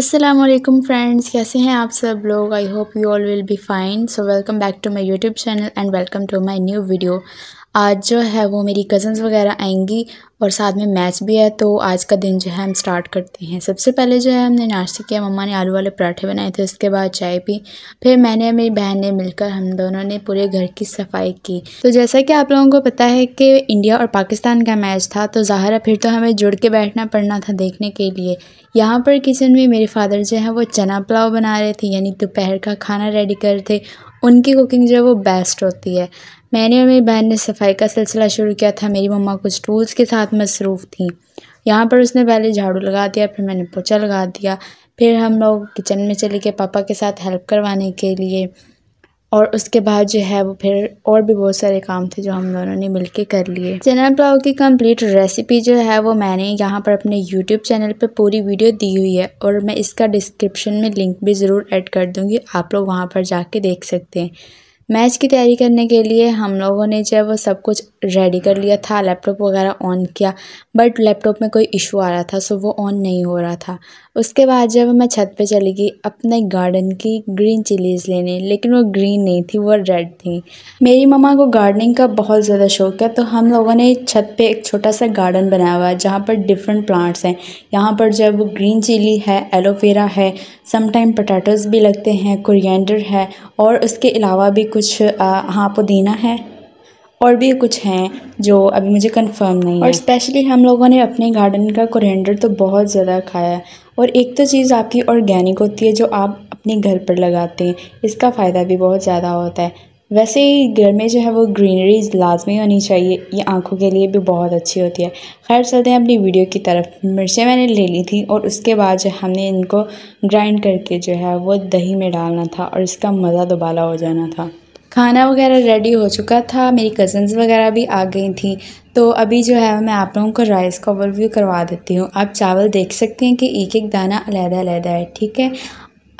Aslam friends कैसे हैं आप सब लोग I hope you all will be fine so welcome back to my YouTube channel and welcome to my new video आज जो है वो मेरी कज़न्स वगैरह आएंगी और साथ में मैच भी है तो आज का दिन जो है हम स्टार्ट करते हैं सबसे पहले जो है हमने नाश्ते किया मम्मा ने आलू वाले पराठे बनाए थे उसके बाद चाय पी फिर मैंने मेरी बहन ने मिलकर हम दोनों ने पूरे घर की सफाई की तो जैसा कि आप लोगों को पता है कि इंडिया और पाकिस्तान का मैच था तो ज़ाहरा फिर तो हमें जुड़ के बैठना पड़ना था देखने के लिए यहाँ पर किचन में मेरे फादर जो है वो चना पुलाव बना रहे थे यानी दोपहर का खाना रेडी कर रहे थे उनकी कुकिंग जो है वो बेस्ट होती है मैंने और मेरी बहन ने सफाई का सिलसिला शुरू किया था मेरी मम्मा कुछ टूल्स के साथ मसरूफ़ थी यहाँ पर उसने पहले झाड़ू लगा दिया फिर मैंने पोछा लगा दिया फिर हम लोग किचन में चले गए पापा के साथ हेल्प करवाने के लिए और उसके बाद जो है वो फिर और भी बहुत सारे काम थे जो हम दोनों ने मिलके कर लिए चना पुलाव की कंप्लीट रेसिपी जो है वो मैंने यहाँ पर अपने यूट्यूब चैनल पर पूरी वीडियो दी हुई है और मैं इसका डिस्क्रिप्शन में लिंक भी ज़रूर ऐड कर दूँगी आप लोग वहाँ पर जाके देख सकते हैं मैच की तैयारी करने के लिए हम लोगों ने जब वो सब कुछ रेडी कर लिया था लैपटॉप वगैरह ऑन किया बट लैपटॉप में कोई इशू आ रहा था सो वो ऑन नहीं हो रहा था उसके बाद जब मैं छत पे चली गई अपने गार्डन की ग्रीन चिलीज़ लेने लेकिन वो ग्रीन नहीं थी वो रेड थी मेरी मम्मा को गार्डनिंग का बहुत ज़्यादा शौक है तो हम लोगों ने छत पर एक छोटा सा गार्डन बनाया हुआ है जहाँ पर डिफरेंट प्लांट्स हैं यहाँ पर जब ग्रीन चिली है एलोवेरा है समटाइम पटाटोज भी लगते हैं कुरियंडर है और उसके अलावा भी कुछ कुछ हाँ पुदीना है और भी कुछ हैं जो अभी मुझे कंफर्म नहीं है और स्पेशली हम लोगों ने अपने गार्डन का कुरेंडर तो बहुत ज़्यादा खाया है और एक तो चीज़ आपकी ऑर्गेनिक होती है जो आप अपने घर पर लगाते हैं इसका फ़ायदा भी बहुत ज़्यादा होता है वैसे ही घर में जो है वो ग्रीनरीज लाजमी होनी चाहिए ये आँखों के लिए भी बहुत अच्छी होती है खैर चलते हैं अपनी वीडियो की तरफ मिर्चें मैंने ले ली थी और उसके बाद जो हमने इनको ग्राइंड करके जो है वो दही में डालना था और इसका मज़ा दुबाला हो जाना था खाना वगैरह रेडी हो चुका था मेरी कज़न्स वगैरह भी आ गई थी तो अभी जो है मैं आप लोगों को राइस का ओवरव्यू करवा देती हूँ आप चावल देख सकते हैं कि एक एक दाना अलहदा अलहदा है ठीक है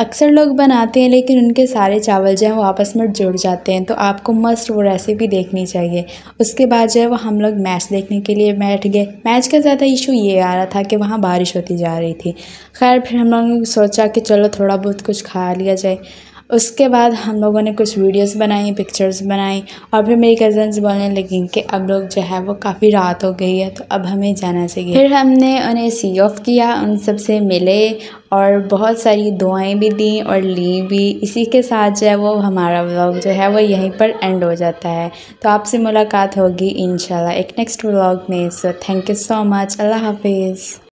अक्सर लोग बनाते हैं लेकिन उनके सारे चावल जो है वो आपस में जुड़ जाते हैं तो आपको मस्ट वो रेसिपी देखनी चाहिए उसके बाद जो है वो हम लोग मैच देखने के लिए बैठ गए मैच का ज़्यादा इशू ये आ रहा था कि वहाँ बारिश होती जा रही थी खैर फिर हम लोगों ने सोचा कि चलो थोड़ा बहुत कुछ खा लिया जाए उसके बाद हम लोगों ने कुछ वीडियोस बनाई पिक्चर्स बनाई और फिर मेरी कज़न्स बोलने लगी कि अब लोग जो है वो काफ़ी रात हो गई है तो अब हमें जाना चाहिए फिर हमने उन्हें सी ऑफ किया उन सब से मिले और बहुत सारी दुआएं भी दी और ली भी इसी के साथ जो है वो हमारा व्लॉग जो है वो यहीं पर एंड हो जाता है तो आपसे मुलाकात होगी इन एक नेक्स्ट व्लॉग में so thank you so much अल्लाह हाफिज़